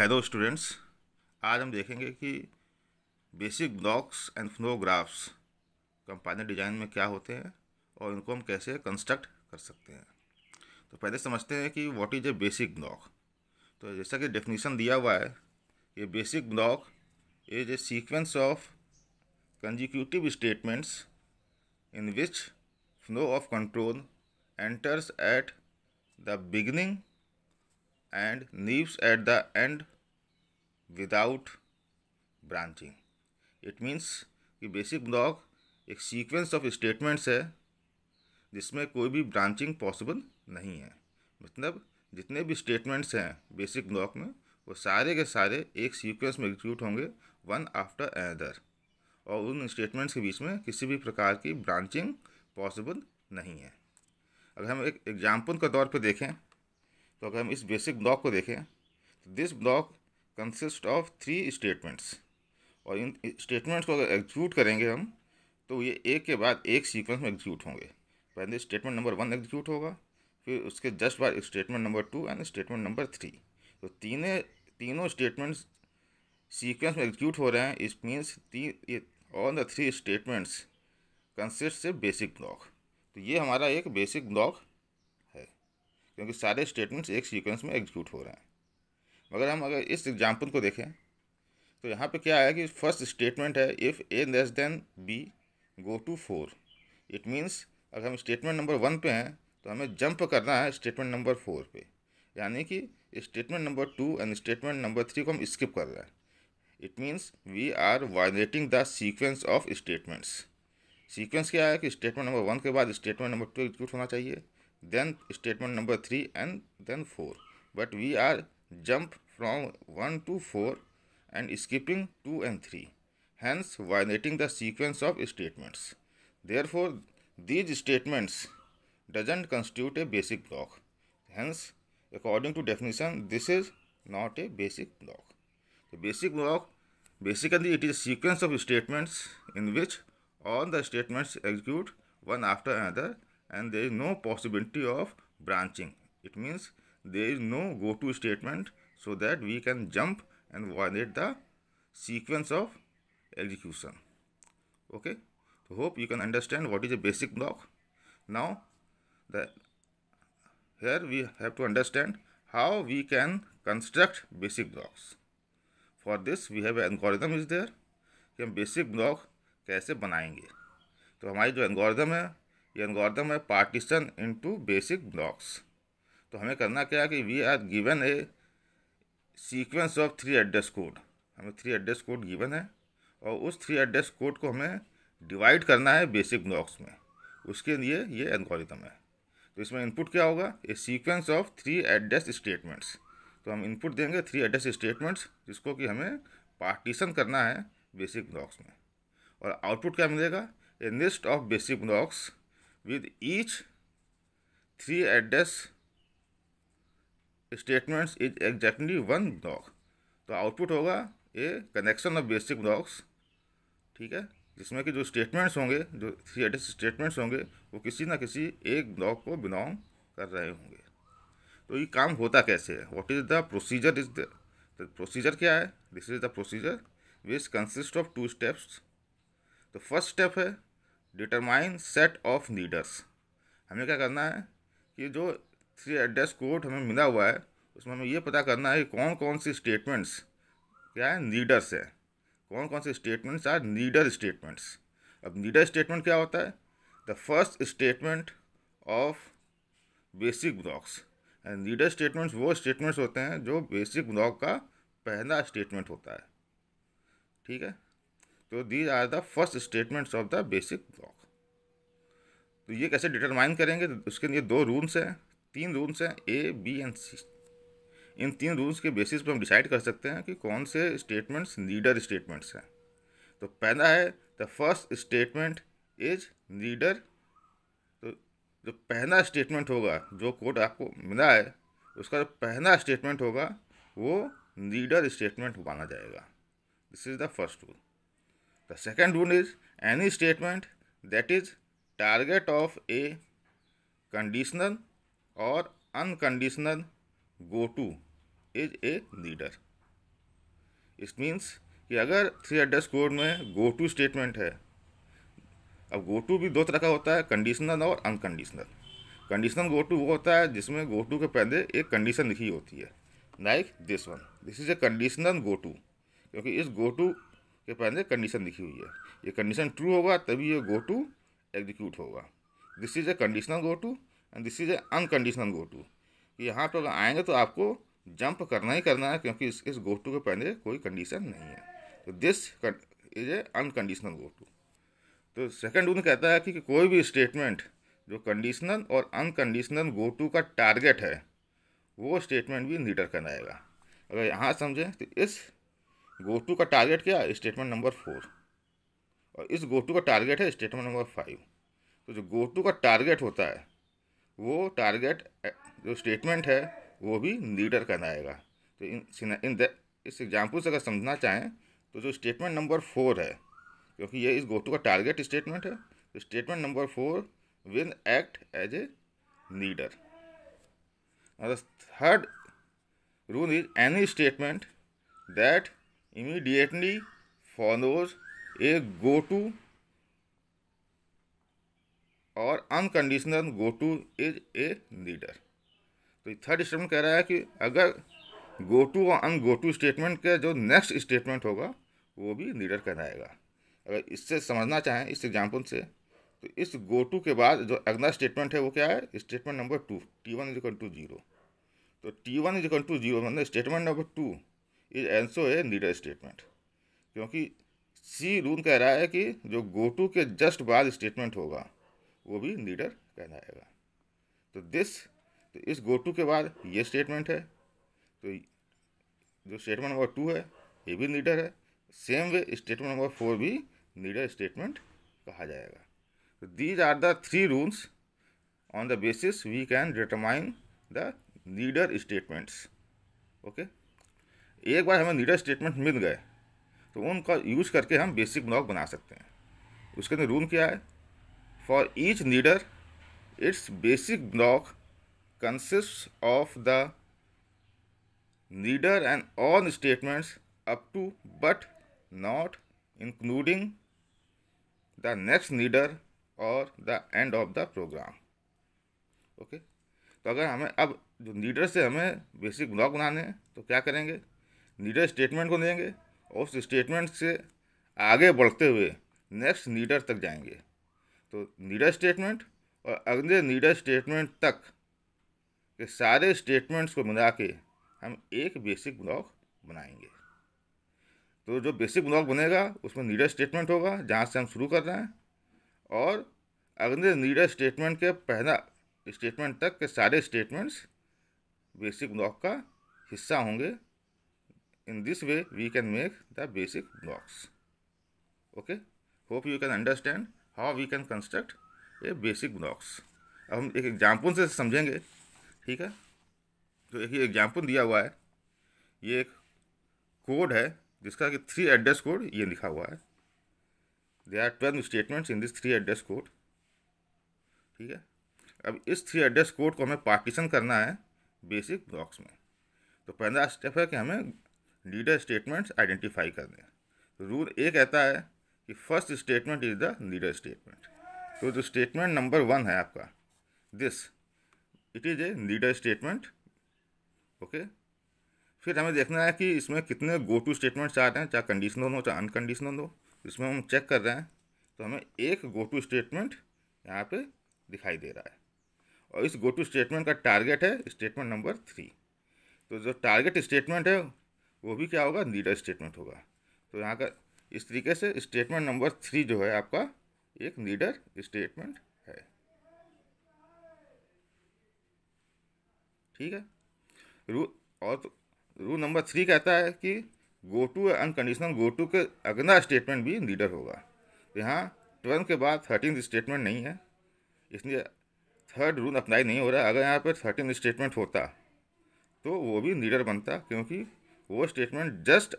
Hello students आज हम देखेंगे कि basic blocks and flow graphs compiler design में क्या होते हैं और इनको हम कैसे कंस्ट्रक्ट कर सकते हैं तो पहले समझते हैं कि what is a basic block तो जैसा कि डेफिनेशन दिया हुआ है ये basic block is a sequence of consecutive statements in which flow of control enters at the beginning and leaves at the end without branching it means कि basic block एक sequence of statements है जिसमें कोई भी branching possible नहीं है मतलब जितने भी स्टेटमेंट्स हैं बेसिक ब्लॉक में वो सारे के सारे एक सीक्वेंस में एग्जीक्यूट होंगे वन आफ्टर अनदर और उन स्टेटमेंट्स के बीच में किसी भी प्रकार की ब्रांचिंग पॉसिबल नहीं है अगर हम एक एग्जाम्पल के तौर पर देखें तो अगर हम इस बेसिक ब्लॉक को देखें तो this block consist of three statements और इन स्टेटमेंट्स को अगर एग्जीक्यूट करेंगे हम तो ये एक के बाद एक सीक्वेंस में एग्जीक्यूट होंगे पहले स्टेटमेंट नंबर वन एग्जीक्यूट होगा फिर उसके जस्ट बाद statement number two and statement number three तो तीनों तीनों स्टेटमेंट्स सीक्वेंस में एग्जीक्यूट हो रहे हैं इस मीन्स तीन all the three statements consist से बेसिक ब्लॉक तो ये हमारा एक बेसिक ब्लॉक क्योंकि सारे स्टेटमेंट्स एक सीक्वेंस में एग्जीक्यूट हो रहे हैं मगर हम अगर इस एग्जाम्पल को देखें तो यहाँ पे क्या है कि फर्स्ट स्टेटमेंट है if A less than B go to four it means अगर हम स्टेटमेंट नंबर वन पे हैं तो हमें जंप करना है स्टेटमेंट नंबर फोर पे यानी कि statement number two and statement number three को हम स्किप कर रहे हैं it means we are violating the sequence of statements sequence क्या है कि स्टेटमेंट नंबर वन के बाद स्टेटमेंट नंबर टू एग्जीक्यूट होना चाहिए then statement number 3 and then 4 but we are jump from 1 to 4 and skipping 2 and 3 hence violating the sequence of statements therefore these statements doesn't constitute a basic block hence according to definition this is not a basic block the basic block basically it is a sequence of statements in which all the statements execute one after another and there is no possibility of branching. It means there is no go-to statement so that we can jump and violate the sequence of execution. Okay, so hope you can understand what is a basic block. Now, the, here we have to understand how we can construct basic blocks. For this we have algorithm is there कि हम basic block कैसे बनाएंगे तो हमारी जो algorithm है ये algorithm है पार्टीशन टू बेसिक ब्लॉक्स तो हमें करना क्या है कि we are given a sequence of three address code हमें थ्री एड्रेस कोड गिवन है और उस थ्री एड्रेस कोड को हमें डिवाइड करना है बेसिक ब्लॉक्स में उसके लिए ये एल्गोरिदम है तो इसमें इनपुट क्या होगा a sequence of three address statements तो हम इनपुट देंगे थ्री एड्रेस स्टेटमेंट्स जिसको कि हमें पार्टीशन करना है बेसिक ब्लॉक्स में और आउटपुट क्या मिलेगा a list of basic blocks with each three address statements is exactly one block तो आउटपुट होगा a connection of basic blocks ठीक है जिसमें कि जो स्टेटमेंट्स होंगे जो थ्री एड्रेस स्टेटमेंट्स होंगे वो किसी ना किसी एक ब्लॉक को बिलोंग कर रहे होंगे तो ये काम होता कैसे है what is the procedure is the procedure क्या है this is the procedure which consist of two steps तो फर्स्ट स्टेप है डिटरमाइन सेट ऑफ नीडर्स हमें क्या करना है कि जो थ्री एड्रेस कोड हमें मिला हुआ है उसमें हमें यह पता करना है कि कौन कौन सी स्टेटमेंट्स क्या है नीडर्स है कौन कौन से स्टेटमेंट्स आर नीडर स्टेटमेंट्स अब नीडर स्टेटमेंट क्या होता है the first statement of basic blocks and leader statements वो स्टेटमेंट्स होते हैं जो बेसिक ब्लॉक का पहला स्टेटमेंट होता है ठीक है तो these are the first statements of the basic block तो ये कैसे डिटरमाइन करेंगे तो उसके लिए दो रूल्स हैं तीन रूल्स हैं ए बी एंड सी इन तीन रूल्स के बेसिस पर हम डिसाइड कर सकते हैं कि कौन से स्टेटमेंट्स लीडर स्टेटमेंट्स हैं तो पहला है the first statement is leader तो जो पहला स्टेटमेंट होगा जो कोड आपको मिला है उसका जो पहला स्टेटमेंट होगा वो लीडर स्टेटमेंट माना जाएगा this is the first rule The second rule is any statement that is target of a conditional or unconditional go to is a leader it means कि अगर थ्री एड्रेस कोड में गो to statement है अब go to भी दो तरह का होता है कंडीशनल और अनकंडीशनल कंडीशनल गो टू वो होता है जिसमें गो टू के पहले एक कंडीशन लिखी होती है like this one this is a conditional go to क्योंकि इस गो टू के पहले कंडीशन तो लिखी हुई है ये कंडीशन ट्रू होगा तभी ये गो टू एग्जीक्यूट होगा this is a conditional go to and this is a unconditional go to यहाँ पर अगर आएंगे तो आपको जंप करना ही करना है क्योंकि इस इस गो टू के पहले कोई कंडीशन नहीं है तो this is a unconditional go to तो सेकेंड रूल कहता है कि, कि कोई भी स्टेटमेंट जो कंडीशनल और अनकंडीशनल गो टू का टारगेट है वो स्टेटमेंट भी लीडर कहलाएगा अगर यहाँ समझें तो इस गो टू का टारगेट क्या है स्टेटमेंट नंबर फोर और इस गो टू का टारगेट है स्टेटमेंट नंबर फाइव तो जो गो टू का टारगेट होता है वो टारगेट जो स्टेटमेंट है वो भी लीडर कहलाएगा तो इन इन द इस एग्जाम्पल से अगर समझना चाहें तो जो स्टेटमेंट नंबर फोर है क्योंकि ये इस गो टू का टारगेट स्टेटमेंट है तो statement number four will act as a leader third rule is any statement that immediately follows a go to और unconditional go to is a leader तो third statement कह रहा है कि अगर गो टू और अन गो टू स्टेटमेंट का जो नेक्स्ट स्टेटमेंट होगा वो भी लीडर कहलाएगा अगर इससे समझना चाहें इस एग्जाम्पल से तो इस गो टू के बाद जो अगला स्टेटमेंट है वो क्या है statement number two T one is equal to zero तो T one is equal to zero मतलब statement number two is also a leader statement क्योंकि सी रून कह रहा है कि जो गो टू के जस्ट बाद स्टेटमेंट होगा वो भी नीडर कहलाएगा तो दिस तो इस गो टू के बाद ये स्टेटमेंट है तो जो स्टेटमेंट नंबर टू है ये भी नीडर है same way statement number four भी नीडर स्टेटमेंट कहा जाएगा तो these are the three rules the basis we can determine the leader statements okay okay एक बार हमें नीडर स्टेटमेंट मिल गए तो उनका यूज करके हम बेसिक ब्लॉक बना सकते हैं उसके अंदर रूल क्या है for each leader its basic block consist of the leader and on statements up to but not including the next leader और the end of the program okay तो अगर हमें अब जो नीडर से हमें बेसिक ब्लॉक बनाने हैं तो क्या करेंगे नीडर स्टेटमेंट को देंगे और उस स्टेटमेंट से आगे बढ़ते हुए नेक्स्ट नीडर तक जाएंगे तो नीडर स्टेटमेंट और अगले नीडर स्टेटमेंट तक के सारे स्टेटमेंट्स को मिला के हम एक बेसिक ब्लॉक बनाएंगे तो जो बेसिक ब्लॉक बनेगा उसमें नीडर स्टेटमेंट होगा जहाँ से हम शुरू कर रहे हैं और अगले नीडर स्टेटमेंट के पहला स्टेटमेंट तक के सारे स्टेटमेंट्स बेसिक ब्लॉक का हिस्सा होंगे in this way we can make the basic blocks okay hope you can understand how we can construct a basic blocks अब हम एक एग्जाम्पल से समझेंगे ठीक है तो एक एग्जाम्पल दिया हुआ है ये एक कोड है जिसका कि थ्री एड्रेस कोड ये लिखा हुआ है they are twelve statements in this three address code ठीक है अब इस थ्री एड्रेस कोड को हमें पार्टीशन करना है बेसिक ब्लॉक्स में तो पहला स्टेप है कि हमें लीडर स्टेटमेंट्स आइडेंटिफाई कर दें तो रूल ए कहता है कि first statement is the leader statement तो जो स्टेटमेंट नंबर वन है आपका this it is a leader statement okay फिर हमें देखना है कि इसमें कितने गो टू स्टेटमेंट्स आ रहे हैं चाहे कंडीशनल हो चाहे अनकंडीशनल हो इसमें हम चेक कर रहे हैं तो हमें एक गो टू स्टेटमेंट यहाँ पे दिखाई दे रहा है और इस गो टू स्टेटमेंट का टारगेट है स्टेटमेंट नंबर थ्री तो जो टारगेट स्टेटमेंट है वो भी क्या होगा नीडर स्टेटमेंट होगा तो यहाँ का इस तरीके से स्टेटमेंट नंबर थ्री जो है आपका एक नीडर स्टेटमेंट है ठीक है रू और तो, रू नंबर थ्री कहता है कि go to unconditional go to के अगला स्टेटमेंट भी नीडर होगा तो यहाँ ट्वेल्थ के बाद थर्टीन स्टेटमेंट नहीं है इसलिए थर्ड रूल अप्लाई नहीं हो रहा है अगर यहाँ पर थर्टीन स्टेटमेंट होता तो वो भी नीडर बनता क्योंकि वो स्टेटमेंट जस्ट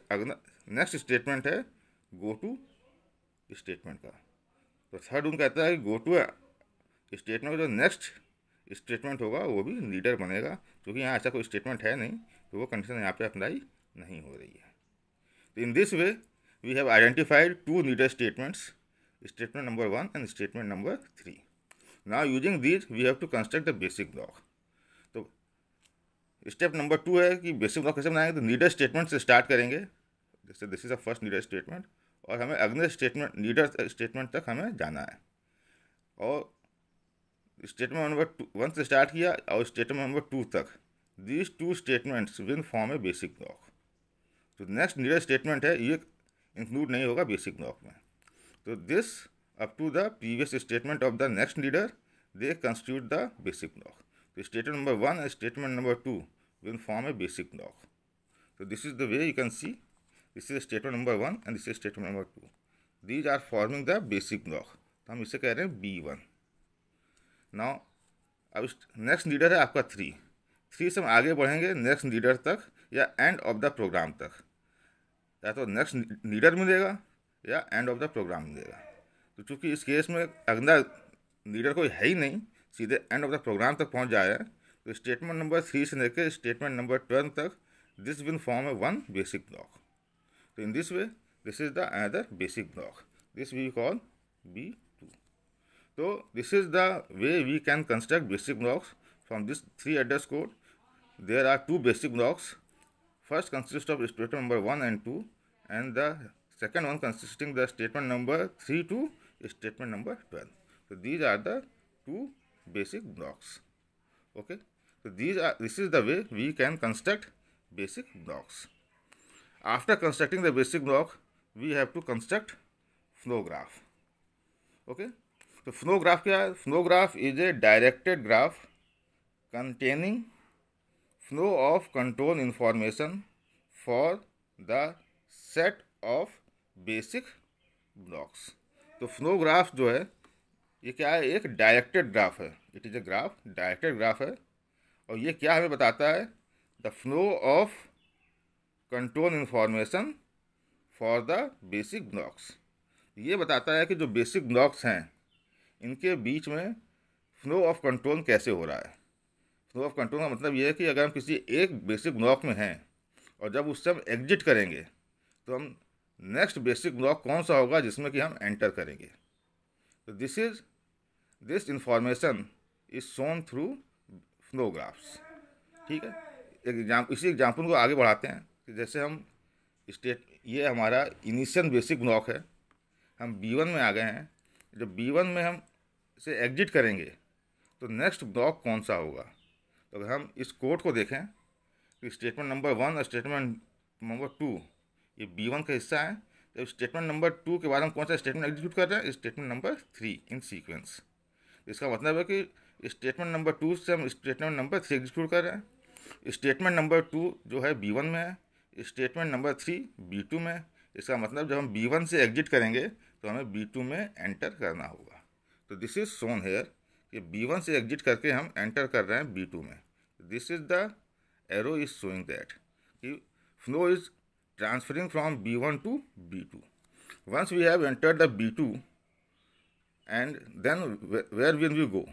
नेक्स्ट स्टेटमेंट है गो टू स्टेटमेंट का तो थर्ड रूल कहता है कि गो टू स्टेटमेंट का जो नेक्स्ट स्टेटमेंट होगा वो भी लीडर बनेगा क्योंकि यहाँ ऐसा कोई स्टेटमेंट है नहीं तो वो कंडीशन यहाँ पे अप्लाई नहीं हो रही है तो in this way we have identified two leader statements statement number one and statement number three now using this we have to construct the basic block step number two है कि basic block कैसे बनाएंगे तो नीडर statement से start करेंगे जैसे this is a first leader statement और हमें अगले स्टेटमेंट नीडर स्टेटमेंट तक हमें जाना है और स्टेटमेंट नंबर टू वन से स्टार्ट किया और स्टेटमेंट नंबर टू तक these two statements will form a basic block तो नेक्स्ट नीडर स्टेटमेंट है ये इंक्लूड नहीं होगा बेसिक ब्लॉक में तो this up to the previous statement of the next leader they constitute the basic block तो statement number one statement number two will form a basic block. So this is the way you can see this is statement number one and this is statement number two. These are forming the basic block. तो हम इसे कह रहे हैं B one ना अब next leader है आपका थ्री थ्री से हम आगे बढ़ेंगे नेक्स्ट लीडर तक या एंड ऑफ द प्रोग्राम तक या तो नेक्स्ट लीडर मिलेगा या एंड ऑफ द प्रोग्राम मिलेगा तो चूँकि इस केस में अगला लीडर कोई है ही नहीं सीधे एंड ऑफ द प्रोग्राम तक पहुँच जाए Statement number three से लेकर स्टेटमेंट नंबर ट्वेल्व तक this will form a one basic block. So in this way, this is the another basic block. This we call B2. So this is the way we can construct basic blocks from this three address code. There are two basic blocks. First consists of statement number 1 and 2 and the second one consisting the statement number 3 to statement number 12. So these are the two basic blocks. Okay. So these are this is the way we can construct basic blocks. After constructing the basic block, we have to construct flow graph. Okay. so flow graph kya hai flow graph is a directed graph containing flow of control information for the set of basic blocks तो flow graph जो है ये क्या है एक directed graph है it is a graph directed graph है और ये क्या हमें बताता है the flow of control information for the basic blocks ये बताता है कि जो बेसिक ब्लॉक्स हैं इनके बीच में फ्लो ऑफ कंट्रोल कैसे हो रहा है फ्लो ऑफ कंट्रोल का मतलब ये है कि अगर हम किसी एक बेसिक ब्लॉक में हैं और जब उससे हम एग्जिट करेंगे तो हम नेक्स्ट बेसिक ब्लॉक कौन सा होगा जिसमें कि हम एंटर करेंगे तो this is this information is shown through flow graphs ठीक है एग्जाम इसी एग्जाम्पल को आगे बढ़ाते हैं कि जैसे हम स्टेट ये हमारा इनिशियल बेसिक ब्लॉक है हम बी वन में आ गए हैं जब बी वन में हम इसे एग्जिट करेंगे तो नेक्स्ट ब्लॉक कौन सा होगा तो अगर हम इस कोड को देखें तो स्टेटमेंट नंबर वन और स्टेटमेंट नंबर टू ये बी वन का हिस्सा है तो स्टेटमेंट नंबर टू के बाद हम कौन सा स्टेटमेंट एग्जीक्यूट कर रहे हैं statement number three in sequence इसका मतलब है कि स्टेटमेंट नंबर टू से हम स्टेटमेंट नंबर थ्री एग्जीक्यूट कर रहे हैं स्टेटमेंट नंबर टू जो है बी वन में है statement number three B two में इसका मतलब जब हम बी वन से एग्जिट करेंगे तो हमें बी टू में एंटर करना होगा तो दिस इज सोन हेयर कि बी वन से एग्जिट करके हम एंटर कर रहे हैं बी टू में this is the arrow is showing that कि flow is transferring from B one to B two once we have enter the B two and then where will we go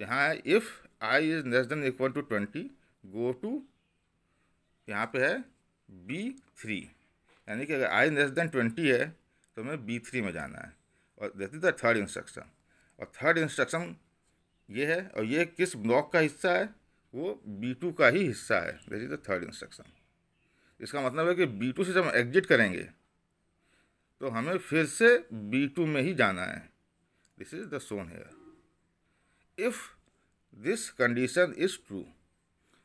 यहाँ if I is less than equal to twenty go to यहाँ पे है B three यानी कि अगर आई less than twenty है तो हमें बी थ्री में जाना है और that is the third instruction और थर्ड इंस्ट्रक्शन ये है और ये किस ब्लॉक का हिस्सा है वो बी टू का ही हिस्सा है that is the third instruction इसका मतलब है कि बी टू से जब एग्जिट करेंगे तो हमें फिर से बी टू में ही जाना है this is the shown here if this condition is true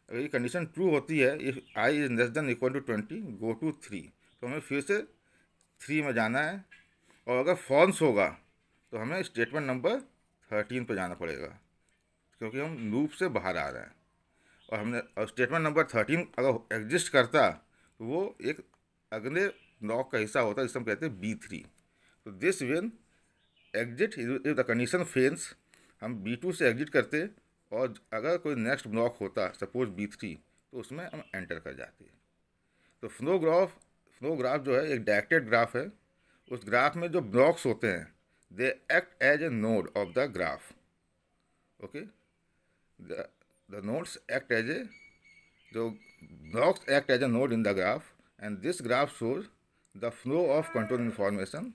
अगर ये कंडीशन ट्रू होती है if I is less than equal to twenty go to three तो हमें फिर से थ्री में जाना है और अगर फॉल्स होगा तो हमें स्टेटमेंट नंबर थर्टीन पर जाना पड़ेगा क्योंकि हम लूप से बाहर आ रहे हैं और हमने और स्टेटमेंट नंबर थर्टीन अगर एग्जिस्ट करता तो वो एक अगले ब्लॉक का हिस्सा होता जिसे हम कहते हैं बी थ्री तो this when exit is the condition fails हम बी टू से एग्जिट करते और अगर कोई नेक्स्ट ब्लॉक होता सपोज बी थ्री तो उसमें हम एंटर कर जाते तो फ्लोग्राफ फ्लोग्राफ जो है एक डायरेक्टेड ग्राफ है उस ग्राफ में जो ब्लॉक्स होते हैं they act as a node of the graph okay the nodes act as a जो blocks act as a node in the graph and this graph shows the flow of control information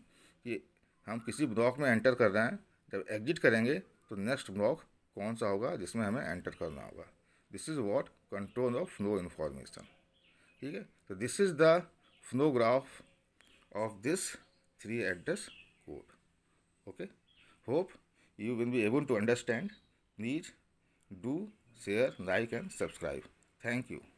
कि हम किसी block में enter कर रहे हैं जब exit करेंगे तो नेक्स्ट ब्लॉक कौन सा होगा जिसमें हमें एंटर करना होगा this is what control of flow information ठीक है तो this is the flow graph of this three address code okay hope you will be able to understand please do share like and subscribe thank you